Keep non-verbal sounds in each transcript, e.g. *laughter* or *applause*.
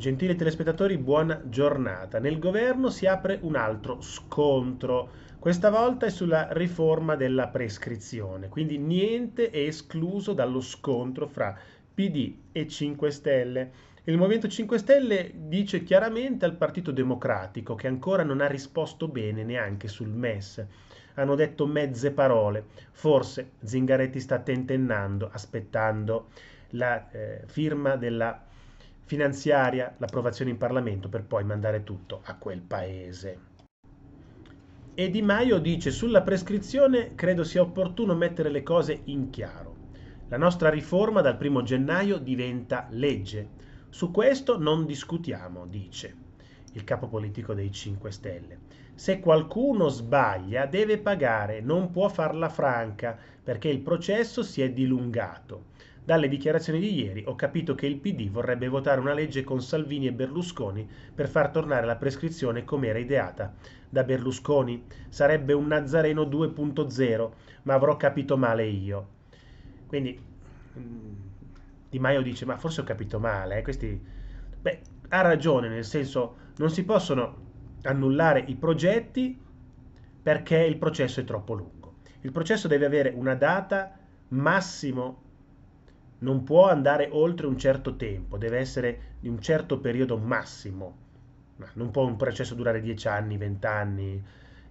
Gentili telespettatori, buona giornata. Nel governo si apre un altro scontro. Questa volta è sulla riforma della prescrizione, quindi niente è escluso dallo scontro fra PD e 5 Stelle. Il Movimento 5 Stelle dice chiaramente al Partito Democratico che ancora non ha risposto bene neanche sul MES. Hanno detto mezze parole. Forse Zingaretti sta tentennando, aspettando la eh, firma della prescrizione finanziaria, l'approvazione in Parlamento per poi mandare tutto a quel paese. E Di Maio dice sulla prescrizione credo sia opportuno mettere le cose in chiaro. La nostra riforma dal 1 gennaio diventa legge. Su questo non discutiamo, dice il capo politico dei 5 Stelle. Se qualcuno sbaglia deve pagare, non può farla franca perché il processo si è dilungato. Dalle dichiarazioni di ieri ho capito che il PD vorrebbe votare una legge con Salvini e Berlusconi per far tornare la prescrizione come era ideata da Berlusconi. Sarebbe un Nazareno 2.0, ma avrò capito male io. Quindi mm, Di Maio dice, ma forse ho capito male, eh? questi... Beh, ha ragione, nel senso non si possono annullare i progetti perché il processo è troppo lungo. Il processo deve avere una data massimo, non può andare oltre un certo tempo, deve essere di un certo periodo massimo. Non può un processo durare 10 anni, 20 anni.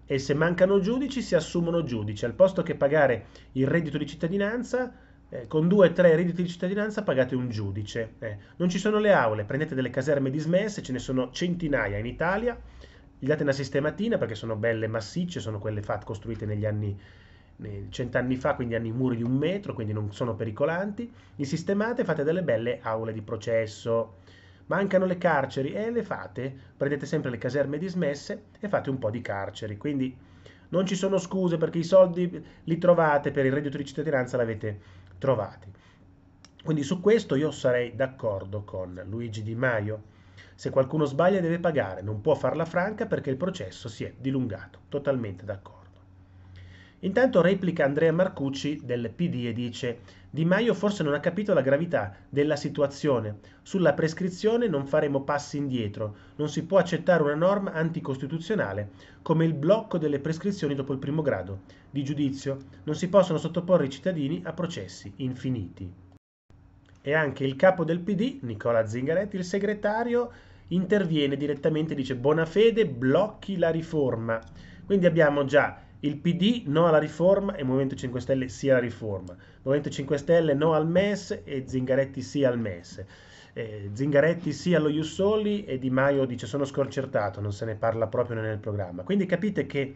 E se mancano giudici si assumono giudici. Al posto che pagare il reddito di cittadinanza, eh, con 2-3 redditi di cittadinanza pagate un giudice. Eh, non ci sono le aule, prendete delle caserme dismesse, ce ne sono centinaia in Italia gli date una sistematina perché sono belle massicce, sono quelle fatte, costruite negli anni cent'anni fa, quindi hanno i muri di un metro, quindi non sono pericolanti. Li sistemate, e fate delle belle aule di processo. Mancano le carceri e eh, le fate, prendete sempre le caserme dismesse e fate un po' di carceri. Quindi non ci sono scuse perché i soldi li trovate per il reddito di cittadinanza, l'avete trovati. Quindi su questo io sarei d'accordo con Luigi Di Maio se qualcuno sbaglia deve pagare, non può farla franca perché il processo si è dilungato. Totalmente d'accordo. Intanto replica Andrea Marcucci del PD e dice Di Maio forse non ha capito la gravità della situazione. Sulla prescrizione non faremo passi indietro. Non si può accettare una norma anticostituzionale come il blocco delle prescrizioni dopo il primo grado di giudizio. Non si possono sottoporre i cittadini a processi infiniti. E anche il capo del PD, Nicola Zingaretti, il segretario interviene direttamente e dice Bonafede blocchi la riforma. Quindi abbiamo già il PD no alla riforma e il Movimento 5 Stelle sì alla riforma. Movimento 5 Stelle no al MES e Zingaretti sì al MES. Eh, Zingaretti sì allo Jussoli e Di Maio dice sono sconcertato, non se ne parla proprio nel programma. Quindi capite che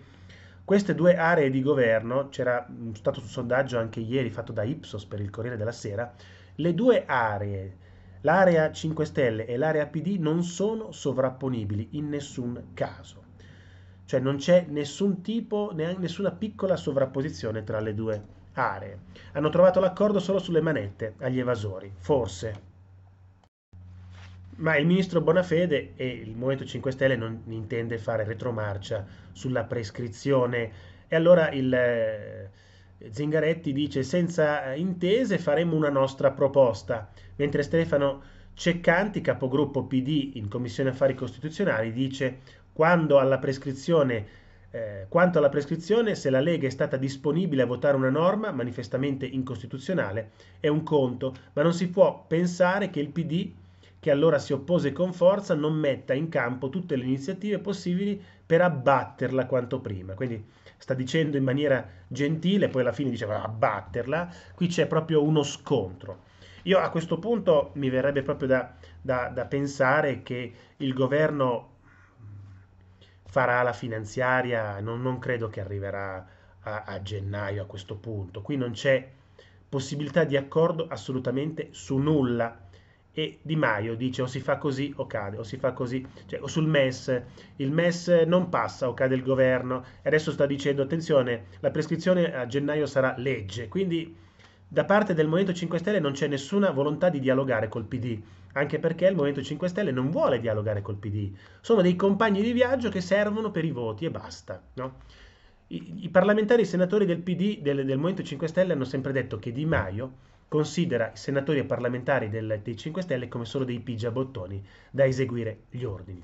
queste due aree di governo, c'era stato un sondaggio anche ieri fatto da Ipsos per il Corriere della Sera, le due aree L'area 5 Stelle e l'area PD non sono sovrapponibili in nessun caso. Cioè non c'è nessun tipo, nessuna piccola sovrapposizione tra le due aree. Hanno trovato l'accordo solo sulle manette agli evasori, forse. Ma il ministro Bonafede e il Movimento 5 Stelle non intende fare retromarcia sulla prescrizione. E allora il eh, Zingaretti dice senza eh, intese faremo una nostra proposta, mentre Stefano Ceccanti, capogruppo PD in Commissione Affari Costituzionali, dice quando alla prescrizione eh, quanto alla prescrizione, se la Lega è stata disponibile a votare una norma manifestamente incostituzionale è un conto, ma non si può pensare che il PD, che allora si oppose con forza, non metta in campo tutte le iniziative possibili per abbatterla quanto prima. Quindi sta dicendo in maniera gentile, poi alla fine diceva abbatterla, qui c'è proprio uno scontro. Io a questo punto mi verrebbe proprio da, da, da pensare che il governo farà la finanziaria, non, non credo che arriverà a, a gennaio a questo punto, qui non c'è possibilità di accordo assolutamente su nulla e Di Maio dice o si fa così o cade, o si fa così, cioè, o sul MES, il MES non passa o cade il governo, e adesso sta dicendo attenzione, la prescrizione a gennaio sarà legge, quindi da parte del Movimento 5 Stelle non c'è nessuna volontà di dialogare col PD, anche perché il Movimento 5 Stelle non vuole dialogare col PD, sono dei compagni di viaggio che servono per i voti e basta, no? I, i parlamentari e i senatori del PD, del, del Movimento 5 Stelle hanno sempre detto che Di Maio considera i senatori e parlamentari del, dei 5 Stelle come solo dei pigiabottoni da eseguire gli ordini.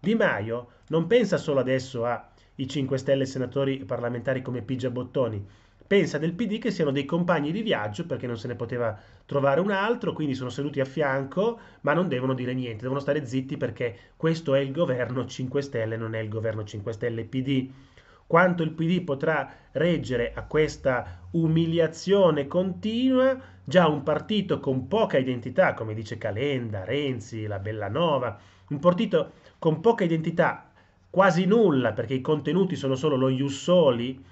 Di Maio non pensa solo adesso ai 5 Stelle senatori e parlamentari come pigiabottoni, pensa del PD che siano dei compagni di viaggio perché non se ne poteva trovare un altro, quindi sono seduti a fianco, ma non devono dire niente, devono stare zitti perché questo è il governo 5 Stelle, non è il governo 5 Stelle PD quanto il PD potrà reggere a questa umiliazione continua, già un partito con poca identità, come dice Calenda, Renzi, la Bellanova, un partito con poca identità, quasi nulla, perché i contenuti sono solo lo Jussoli,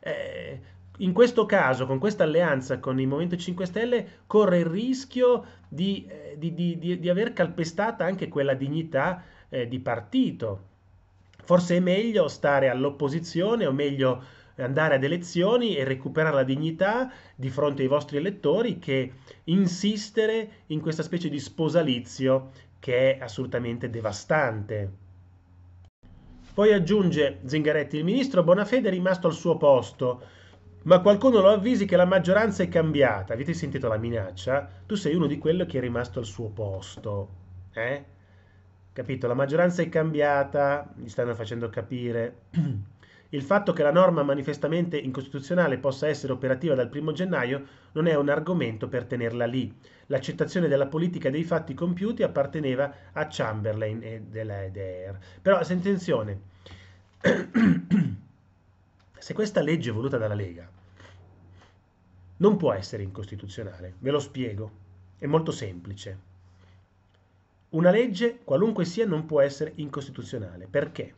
eh, in questo caso, con questa alleanza con il Movimento 5 Stelle, corre il rischio di, eh, di, di, di aver calpestata anche quella dignità eh, di partito Forse è meglio stare all'opposizione o meglio andare ad elezioni e recuperare la dignità di fronte ai vostri elettori che insistere in questa specie di sposalizio che è assolutamente devastante. Poi aggiunge Zingaretti, il ministro Bonafede è rimasto al suo posto, ma qualcuno lo avvisi che la maggioranza è cambiata. Avete sentito la minaccia? Tu sei uno di quelli che è rimasto al suo posto. Eh? capito? La maggioranza è cambiata, gli stanno facendo capire. *clears throat* Il fatto che la norma manifestamente incostituzionale possa essere operativa dal 1 gennaio non è un argomento per tenerla lì. L'accettazione della politica dei fatti compiuti apparteneva a Chamberlain e della EDER. Però, attenzione, *clears throat* se questa legge voluta dalla Lega non può essere incostituzionale, ve lo spiego, è molto semplice. Una legge, qualunque sia, non può essere incostituzionale. Perché?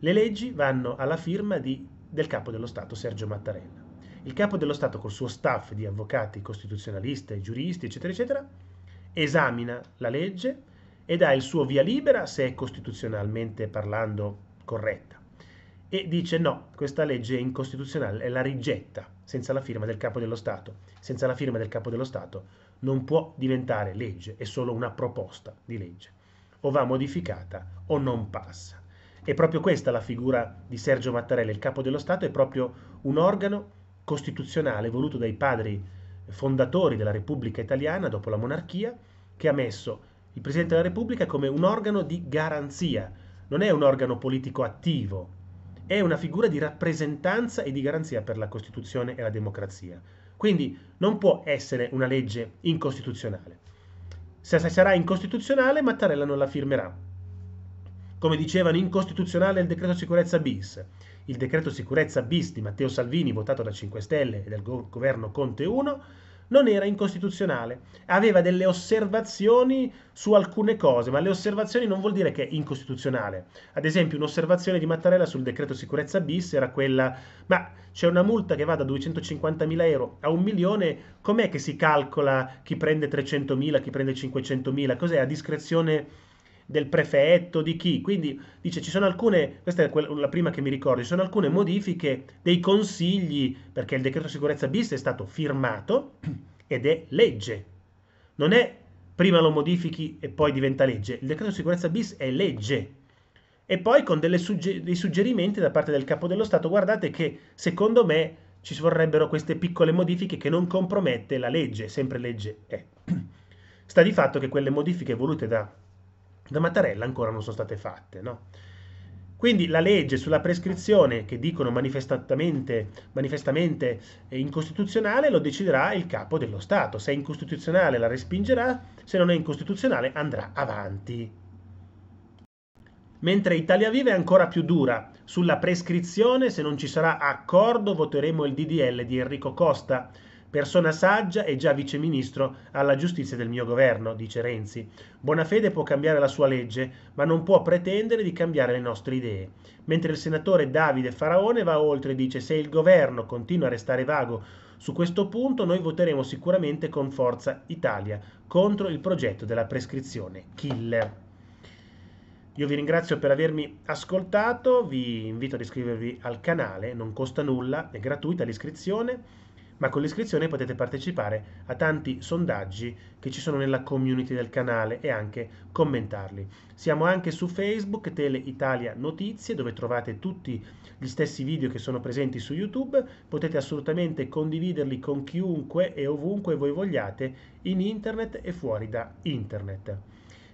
Le leggi vanno alla firma di, del capo dello Stato, Sergio Mattarella. Il capo dello Stato, col suo staff di avvocati costituzionalisti, giuristi, eccetera, eccetera, esamina la legge e dà il suo via libera se è costituzionalmente parlando corretta. E dice no, questa legge è incostituzionale e la rigetta senza la firma del capo dello Stato. Senza la firma del capo dello Stato non può diventare legge, è solo una proposta di legge. O va modificata o non passa. È proprio questa la figura di Sergio Mattarella, il capo dello Stato, è proprio un organo costituzionale voluto dai padri fondatori della Repubblica Italiana dopo la monarchia, che ha messo il Presidente della Repubblica come un organo di garanzia, non è un organo politico attivo, è una figura di rappresentanza e di garanzia per la Costituzione e la democrazia. Quindi non può essere una legge incostituzionale. Se sarà incostituzionale, Mattarella non la firmerà. Come dicevano, incostituzionale il decreto sicurezza bis. Il decreto sicurezza bis di Matteo Salvini, votato da 5 Stelle e dal governo Conte 1, non era incostituzionale. Aveva delle osservazioni su alcune cose, ma le osservazioni non vuol dire che è incostituzionale. Ad esempio, un'osservazione di Mattarella sul decreto sicurezza bis era quella, ma c'è una multa che va da 250.000 euro a un milione, com'è che si calcola chi prende 300.000, chi prende 500.000? Cos'è? A discrezione del prefetto, di chi. Quindi dice ci sono alcune, questa è la prima che mi ricordo, ci sono alcune modifiche dei consigli perché il decreto sicurezza bis è stato firmato *clears throat* ed è legge. Non è prima lo modifichi e poi diventa legge. Il decreto sicurezza bis è legge. E poi con sugge- dei suggerimenti da parte del capo dello Stato, guardate che secondo me ci vorrebbero queste piccole modifiche che non compromette la legge, sempre legge è. *clears throat* Sta di fatto che quelle modifiche volute da da Mattarella ancora non sono state fatte. No? Quindi la legge sulla prescrizione, che dicono manifestamente, manifestamente eh, incostituzionale, lo deciderà il capo dello Stato. Se è incostituzionale la respingerà, se non è incostituzionale andrà avanti. Mentre Italia Viva è ancora più dura. Sulla prescrizione, se non ci sarà accordo, voteremo il DDL di Enrico Costa Persona saggia e già viceministro alla giustizia del mio governo, dice Renzi. Bonafede può cambiare la sua legge, ma non può pretendere di cambiare le nostre idee. Mentre il senatore Davide Faraone va oltre e dice se il governo continua a restare vago su questo punto noi voteremo sicuramente con forza Italia contro il progetto della prescrizione killer. Io vi ringrazio per avermi ascoltato, vi invito ad iscrivervi al canale, non costa nulla, è gratuita l'iscrizione ma con l'iscrizione potete partecipare a tanti sondaggi che ci sono nella community del canale e anche commentarli. Siamo anche su Facebook, Tele Italia Notizie, dove trovate tutti gli stessi video che sono presenti su YouTube. Potete assolutamente condividerli con chiunque e ovunque voi vogliate, in internet e fuori da internet.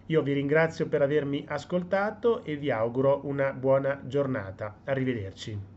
Io vi ringrazio per avermi ascoltato e vi auguro una buona giornata. Arrivederci.